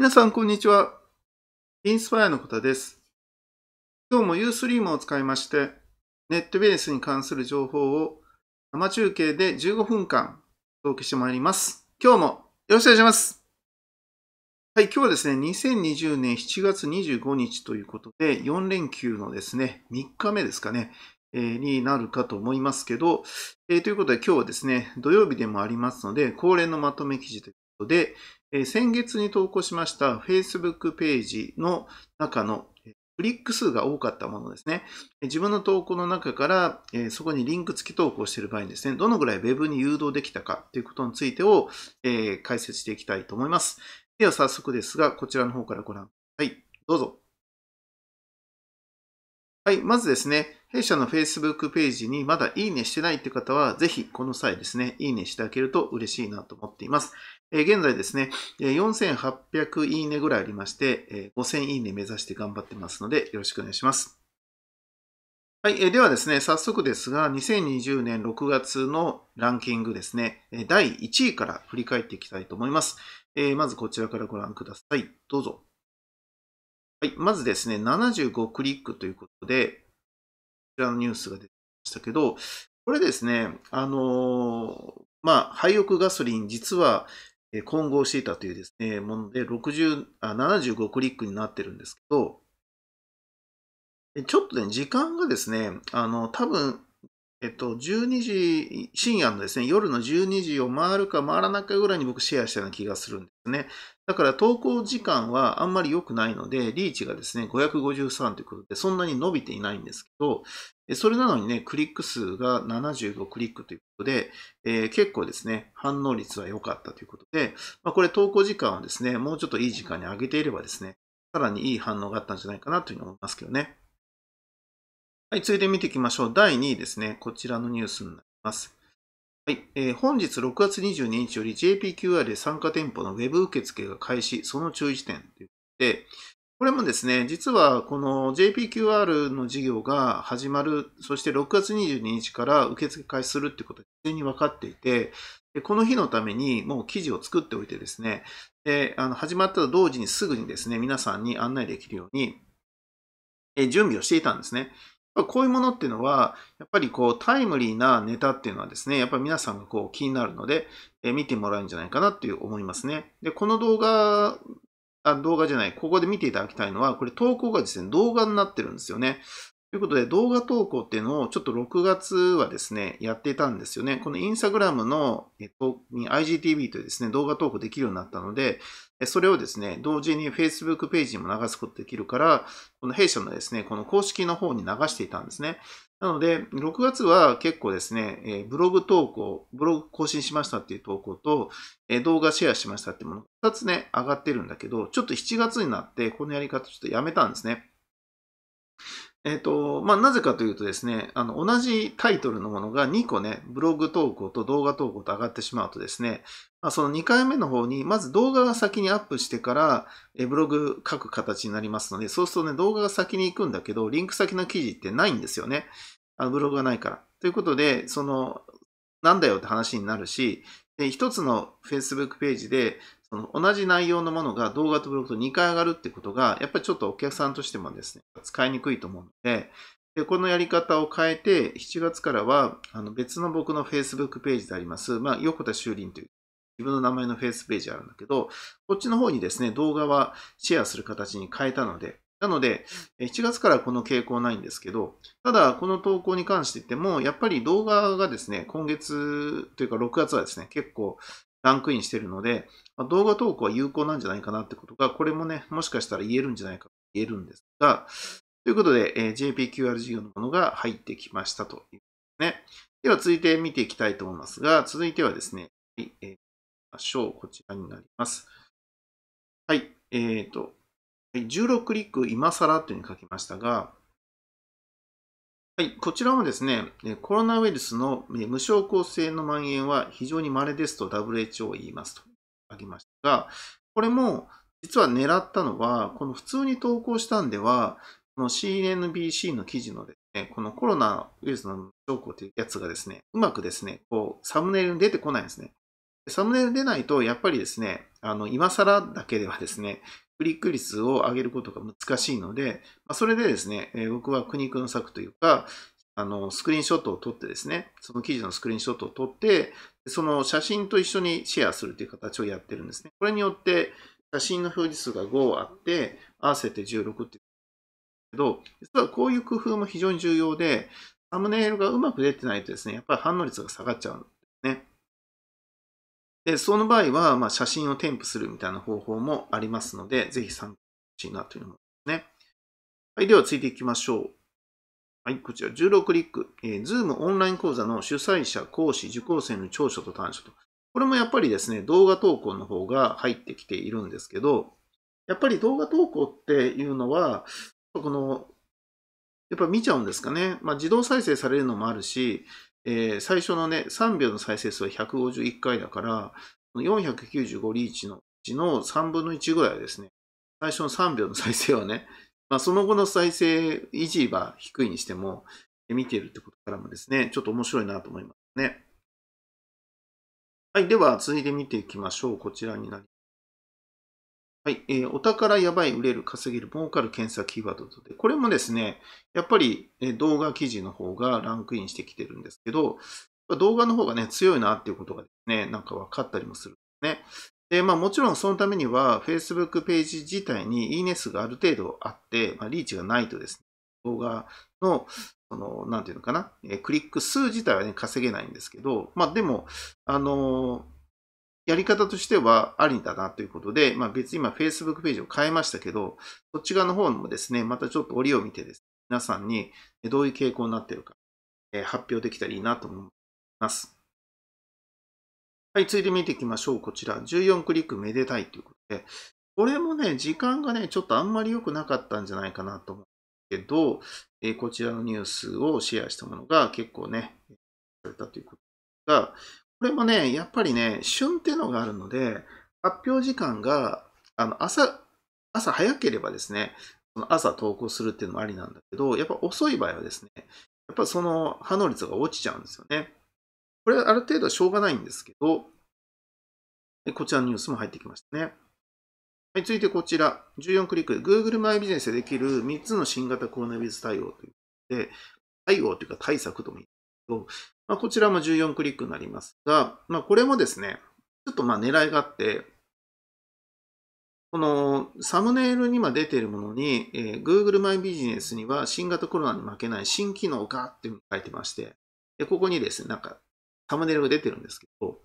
皆さん、こんにちは。インスパイアのことです。今日も u ースリー a を使いまして、ネットベースに関する情報を生中継で15分間お届けしてまいります。今日もよろしくお願いします。はい、今日はですね、2020年7月25日ということで、4連休のですね、3日目ですかね、になるかと思いますけど、えー、ということで今日はですね、土曜日でもありますので、恒例のまとめ記事ということで、えー、先月に投稿しました Facebook ページの中のクリック数が多かったものですね。自分の投稿の中から、えそこにリンク付き投稿している場合にですね、どのぐらい Web に誘導できたかということについてを、え解説していきたいと思います。では早速ですが、こちらの方からご覧ください。どうぞ。はい、まずですね、弊社の Facebook ページにまだいいねしてないって方は、ぜひこの際ですね、いいねしてあげると嬉しいなと思っています。え現在ですね、4800いいねぐらいありまして、5000いいね目指して頑張ってますので、よろしくお願いします。はい、えではですね、早速ですが、2020年6月のランキングですね、第1位から振り返っていきたいと思います。えまずこちらからご覧ください。どうぞ。はい、まずですね、75クリックということで、らのニュースが出てましたけど、これですね、あのー、まあ、廃屋ガソリン、実は混合していたというですね、もので60あ、75クリックになってるんですけど、ちょっとね、時間がですね、あの、多分、えっと、12時、深夜のですね、夜の12時を回るか回らないかぐらいに僕シェアしたような気がするんですね。だから投稿時間はあんまり良くないので、リーチがですね、553ということで、そんなに伸びていないんですけど、それなのにね、クリック数が75クリックということで、えー、結構ですね、反応率は良かったということで、まあ、これ投稿時間をですね、もうちょっといい時間に上げていればですね、さらにいい反応があったんじゃないかなというふうに思いますけどね。はい、ついで見ていきましょう。第2位ですね。こちらのニュースになります。はい、えー、本日6月22日より JPQR で参加店舗の Web 受付が開始、その注意点ということで、これもですね、実はこの JPQR の事業が始まる、そして6月22日から受付開始するってことが事前に分かっていて、この日のためにもう記事を作っておいてですね、であの始まったと同時にすぐにですね、皆さんに案内できるように準備をしていたんですね。こういうものっていうのは、やっぱりこうタイムリーなネタっていうのはですね、やっぱり皆さんがこう気になるので、え見てもらえるんじゃないかなっていう思いますね。で、この動画、あ、動画じゃない、ここで見ていただきたいのは、これ投稿がですね、動画になってるんですよね。ということで、動画投稿っていうのをちょっと6月はですね、やってたんですよね。このインスタグラムの、えっと、IGTV というですね、動画投稿できるようになったので、それをですね、同時に Facebook ページにも流すことできるから、この弊社のですね、この公式の方に流していたんですね。なので、6月は結構ですね、ブログ投稿、ブログ更新しましたっていう投稿と、動画シェアしましたってもの、2つね、上がってるんだけど、ちょっと7月になって、このやり方ちょっとやめたんですね。えっ、ー、と、まあ、なぜかというとですね、あの、同じタイトルのものが2個ね、ブログ投稿と動画投稿と上がってしまうとですね、まあ、その2回目の方に、まず動画が先にアップしてから、えブログ書く形になりますので、そうするとね、動画が先に行くんだけど、リンク先の記事ってないんですよね。あのブログがないから。ということで、その、なんだよって話になるし、で、一つの Facebook ページでその同じ内容のものが動画とブログと2回上がるってことが、やっぱりちょっとお客さんとしてもですね、使いにくいと思うので、でこのやり方を変えて、7月からはあの別の僕の Facebook ページであります、まあ、横田修林という自分の名前のフェイスページあるんだけど、こっちの方にですね、動画はシェアする形に変えたので、なので、7月からこの傾向ないんですけど、ただ、この投稿に関して言っても、やっぱり動画がですね、今月というか6月はですね、結構ランクインしてるので、ま動画投稿は有効なんじゃないかなってことが、これもね、もしかしたら言えるんじゃないかと言えるんですが、ということで、え JPQR 事業のものが入ってきましたというね。では続いて見ていきたいと思いますが、続いてはですね、はい、えー、ましょう。こちらになります。はい、えっ、ー、と、16クリック今更というふうに書きましたが、はい、こちらはですね、コロナウイルスの無症候性の蔓延は非常に稀ですと WHO は言いますとありましたが、これも実は狙ったのは、この普通に投稿したんでは、この CNBC の記事のですね、このコロナウイルスの無症候というやつがですね、うまくですね、こうサムネイルに出てこないんですね。サムネイル出ないと、やっぱりですね、あの今更だけではですね、クリック率を上げることが難しいので、まそれでですね、え僕は苦肉の策というか、あの、スクリーンショットを撮ってですね、その記事のスクリーンショットを撮って、その写真と一緒にシェアするという形をやってるんですね。これによって、写真の表示数が5あって、合わせて16っていうけど、実はこういう工夫も非常に重要で、サムネイルがうまく出てないとですね、やっぱり反応率が下がっちゃうんですね。で、その場合は、ま写真を添付するみたいな方法もありますので、ぜひ参考にしてほしいなというのもすね。はい、では続いていきましょう。はい、こちら16クリック、えー、Zoom オンライン講座の主催者、講師、受講生の長所と短所と。これもやっぱりですね、動画投稿の方が入ってきているんですけど、やっぱり動画投稿っていうのは、この、やっぱ見ちゃうんですかね。まあ、自動再生されるのもあるし、えー、最初のね、3秒の再生数は151回だから、495リーチのうちの3分の1ぐらいはですね、最初の3秒の再生はね、まあ、その後の再生維持は低いにしても、見ているってことからもですね、ちょっと面白いなと思いますね。はい、では続いて見ていきましょう。こちらになります。はい、えー、お宝やばい、売れる、稼げる、儲かる、検索キーワードで、これもですね、やっぱり、え動画記事の方がランクインしてきてるんですけど、動画の方がね、強いなっていうことがですね、なんか分かったりもするんですね。で、まあもちろんそのためには、Facebook ページ自体にいいね数がある程度あって、まあ、リーチがないとですね、動画の、その、なんていうのかな、えクリック数自体はね、稼げないんですけど、まあでも、あのーやり方としてはありだなということで、まあ別に今 Facebook ページを変えましたけど、そっち側の方もですね、またちょっと折を見てです、ね、皆さんにどういう傾向になってるか、え発表できたらいいなと思います。はい、ついで見ていきましょう。こちら、14クリックめでたいということで、これもね、時間がね、ちょっとあんまり良くなかったんじゃないかなと思うけど、えこちらのニュースをシェアしたものが結構ね、されたということが、これもね、やっぱりね、旬っていうのがあるので、発表時間が、あの、朝、朝早ければですね、の朝投稿するっていうのもありなんだけど、やっぱ遅い場合はですね、やっぱその反応率が落ちちゃうんですよね。これはある程度はしょうがないんですけど、こちらのニュースも入ってきましたね。はい、続いてこちら、14クリック、Google マイビジネスでできる3つの新型コロナウイルス対応ということで、対応というか対策とも言いど、まあ、こちらも14クリックになりますが、まあ、これもですね、ちょっとまあ狙いがあって、このサムネイルに今出ているものに、えー、Google マイビジネスには新型コロナに負けない新機能がっていうふうに書いてまして、でここにですね、なんかサムネイルが出てるんですけど、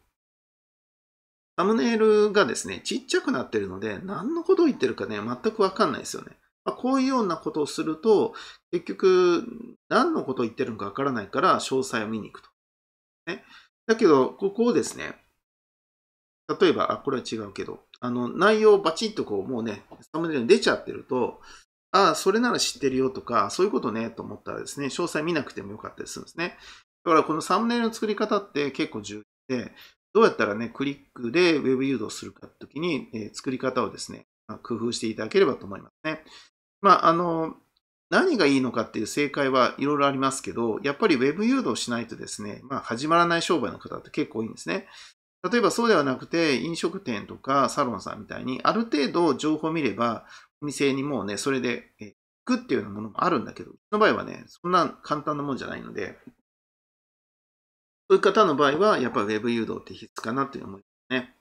サムネイルがですね、ちっちゃくなってるので、何のことを言ってるかね、全くわかんないですよね。まあ、こういうようなことをすると、結局、何のことを言ってるのかわからないから、詳細を見に行くと。ね、だけど、ここをですね、例えば、あ、これは違うけど、あの、内容をバチッとこう、もうね、サムネイルに出ちゃってると、あそれなら知ってるよとか、そういうことね、と思ったらですね、詳細見なくてもよかったりするんですね。だから、このサムネイルの作り方って結構重要で、どうやったらね、クリックで Web 誘導するかときに、えー、作り方をですね、工夫していただければと思いますね。まあ、あの、何がいいのかっていう正解はいろいろありますけど、やっぱり Web 誘導しないとですね、まあ、始まらない商売の方って結構多いんですね。例えばそうではなくて、飲食店とかサロンさんみたいに、ある程度情報を見れば、お店にもうね、それで行くっていうようなものもあるんだけど、その場合はね、そんな簡単なもんじゃないので、そういう方の場合は、やっぱり Web 誘導って必須かなという思いますね。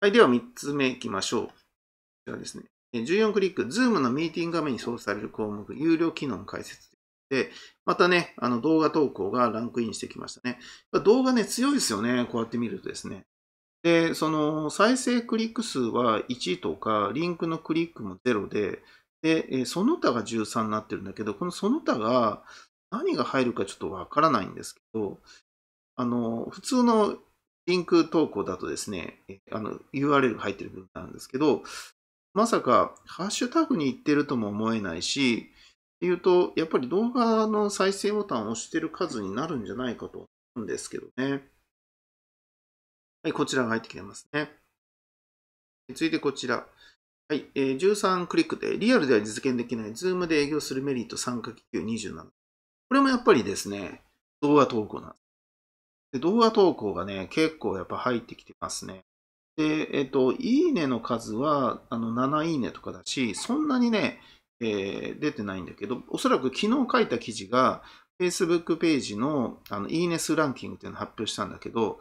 はい、では3つ目いきましょう。こちらですね。14クリック、ズームのミーティング画面に表示される項目、有料機能解説で、またね、あの動画投稿がランクインしてきましたね。動画ね、強いですよね。こうやって見るとですね。で、その再生クリック数は1とか、リンクのクリックも0で、で、その他が13になってるんだけど、このその他が何が入るかちょっとわからないんですけど、あの、普通のリンク投稿だとですね、あの URL が入ってる部分なんですけど、まさかハッシュタグに行ってるとも思えないし、言うと、やっぱり動画の再生ボタンを押してる数になるんじゃないかと思うんですけどね。はい、こちらが入ってきてますね。続いてこちら。はい、えー、13クリックで、リアルでは実現できない、Zoom で営業するメリット参加機業27。これもやっぱりですね、動画投稿なんです。で動画投稿がね、結構やっぱ入ってきてますね。で、えっ、と、いいねの数は、あの、7いいねとかだし、そんなにね、えー、出てないんだけど、おそらく昨日書いた記事が、Facebook ページのあのいいね数ランキングっていうのを発表したんだけど、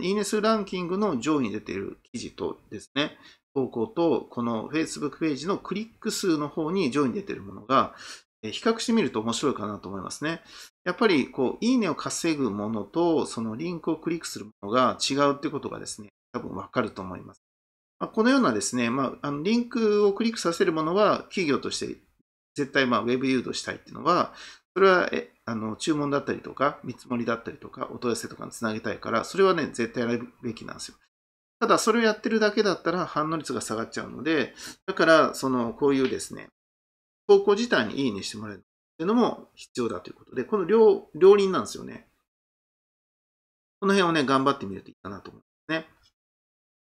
いいね数ランキングの上位に出ている記事とですね、投稿と、この Facebook ページのクリック数の方に上位に出ているものが、比較してみると面白いかなと思いますね。やっぱり、こう、いいねを稼ぐものと、そのリンクをクリックするものが違うってことがですね、多分わかると思います。まあ、このようなですね、まあ、あのリンクをクリックさせるものは企業として絶対まあウェブ誘導したいっていうのは、それはえあの注文だったりとか、見積もりだったりとか、お問い合わせとかにつなげたいから、それはね、絶対やるべきなんですよ。ただ、それをやってるだけだったら反応率が下がっちゃうので、だから、その、こういうですね、投稿自体にいいにしてもらえるっていうのも必要だということで、この両、両輪なんですよね。この辺をね、頑張ってみるといいかなと思うますね。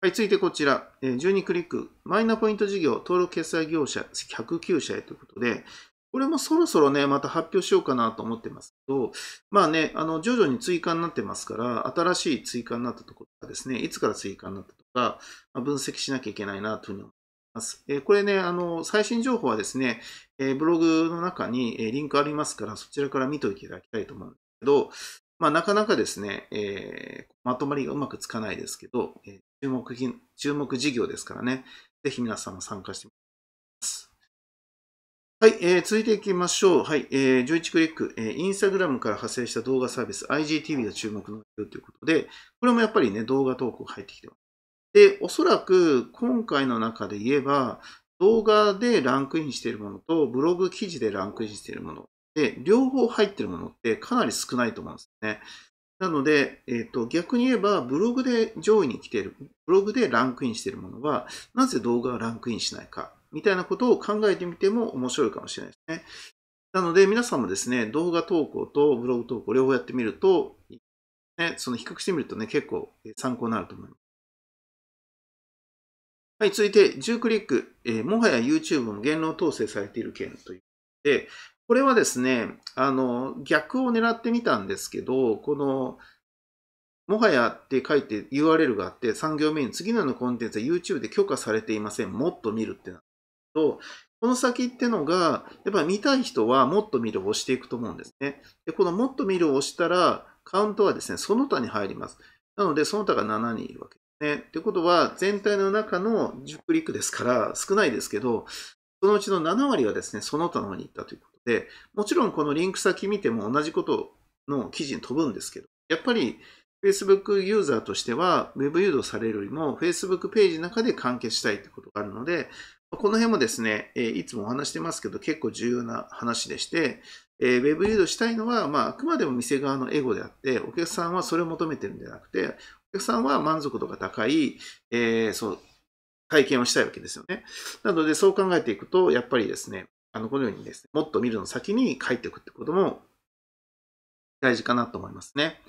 はい、続いてこちら、12クリック、マイナポイント事業、登録決済業者109社へということで、これもそろそろね、また発表しようかなと思ってますけど、まあね、あの、徐々に追加になってますから、新しい追加になったところがですね、いつから追加になったとか、まあ、分析しなきゃいけないなというふうに思います。えー、これね、あの、最新情報はですね、えー、ブログの中にリンクありますから、そちらから見ておいていただきたいと思うんですけど、まあ、なかなかですね、えー、まとまりがうまくつかないですけど、え注目品、注目事業ですからね、ぜひ皆さんも参加してみてください。はい、えー、続いていきましょう。はい、えー、11クリック、えー、インスタグラムから派生した動画サービス、IGTV が注目のよということで、これもやっぱりね、動画投稿入ってきてます。で、おそらく今回の中で言えば、動画でランクインしているものと、ブログ記事でランクインしているもの、で、両方入っているものってかなり少ないと思うんですね。なので、えっ、ー、と、逆に言えば、ブログで上位に来ている、ブログでランクインしているものは、なぜ動画がランクインしないか、みたいなことを考えてみても面白いかもしれないですね。なので、皆さんもですね、動画投稿とブログ投稿両方やってみると、ね、その比較してみるとね、結構参考になると思います。はい、続いて、10クリック、えー、もはや YouTube も言論統制されている件というで、これはですね、あの、逆を狙ってみたんですけど、この、もはやって書いて URL があって、3行目に次のようなコンテンツは YouTube で許可されていません。もっと見るってなると、この先ってのが、やっぱり見たい人はもっと見るを押していくと思うんですね。で、このもっと見るを押したら、カウントはですね、その他に入ります。なので、その他が7人いるわけですね。ということは、全体の中の10クリックですから、少ないですけど、そのうちの7割はですね、その他の方に行ったということで、もちろんこのリンク先見ても同じことの記事に飛ぶんですけど、やっぱり Facebook ユーザーとしては Web 誘導されるよりも Facebook ページの中で完結したいってことがあるので、この辺もですね、いつもお話してますけど、結構重要な話でして、えー、ウェブ誘導したいのは、まあ、あくまでも店側のエゴであって、お客さんはそれを求めてるんじゃなくて、お客さんは満足度が高い、えー、そう、体験をしたいわけですよね。なので、そう考えていくと、やっぱりですね、あの、このようにですね、もっと見るの先に書いておくってことも大事かなと思いますね。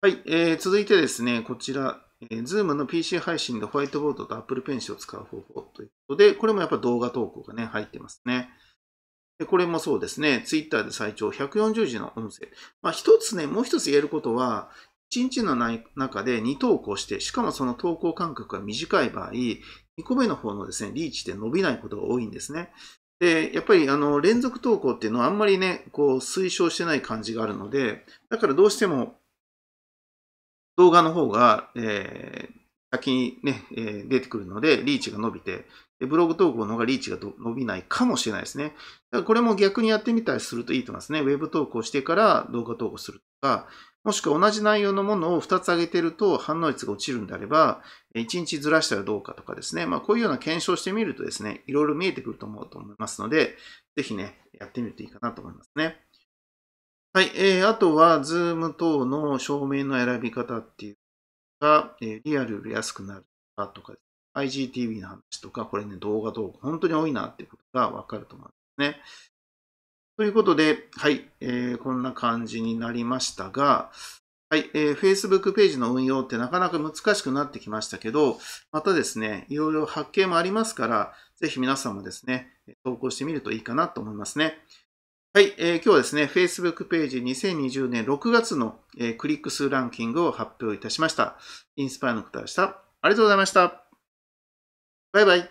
はい、えー、続いてですね、こちら、えー、Zoom の PC 配信でホワイトボードと Apple Pencil を使う方法ということで、これもやっぱ動画投稿がね、入ってますね。でこれもそうですね、Twitter で最長140字の音声。まあ、一つね、もう一つ言えることは、1日の中で2投稿して、しかもその投稿間隔が短い場合、2個目の方のですね、リーチって伸びないことが多いんですね。で、やっぱりあの連続投稿っていうのはあんまりね、こう推奨してない感じがあるので、だからどうしても動画の方が、えー、先にね、えー、出てくるので、リーチが伸びて、ブログ投稿の方がリーチが伸びないかもしれないですね。だからこれも逆にやってみたりするといいと思いますね。ウェブ投稿してから動画投稿するとか、もしくは同じ内容のものを2つ上げてると反応率が落ちるんであれば、1日ずらしたらどうかとかですね。まあ、こういうような検証してみるとですね、いろいろ見えてくると思うと思いますので、ぜひね、やってみるといいかなと思いますね。はい。えー、あとは、ズーム等の照明の選び方っていうか、リアルより安くなるかとかで IGTV の話とか、これね、動画動画、本当に多いなってことがわかると思うんですね。ということで、はい、えー、こんな感じになりましたが、はい、えー、Facebook ページの運用ってなかなか難しくなってきましたけど、またですね、いろいろ発見もありますから、ぜひ皆さんもですね、投稿してみるといいかなと思いますね。はい、えー、今日はですね、Facebook ページ2020年6月の、えー、クリック数ランキングを発表いたしました。インスパイアの方でした。ありがとうございました。拜拜